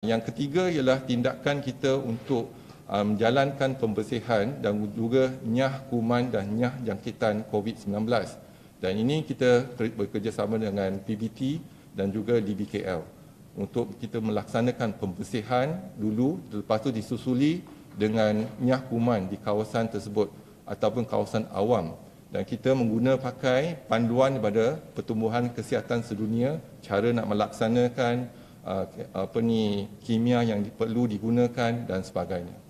Yang ketiga ialah tindakan kita untuk menjalankan um, pembersihan dan juga nyah kuman dan nyah jangkitan COVID-19. Dan ini kita bekerjasama dengan PBT dan juga DBKL untuk kita melaksanakan pembersihan dulu lepas itu disusuli dengan nyah kuman di kawasan tersebut ataupun kawasan awam dan kita menggunakan pakai panduan daripada pertumbuhan kesihatan sedunia cara nak melaksanakan Ah, apa ni kimia yang perlu digunakan dan sebagainya.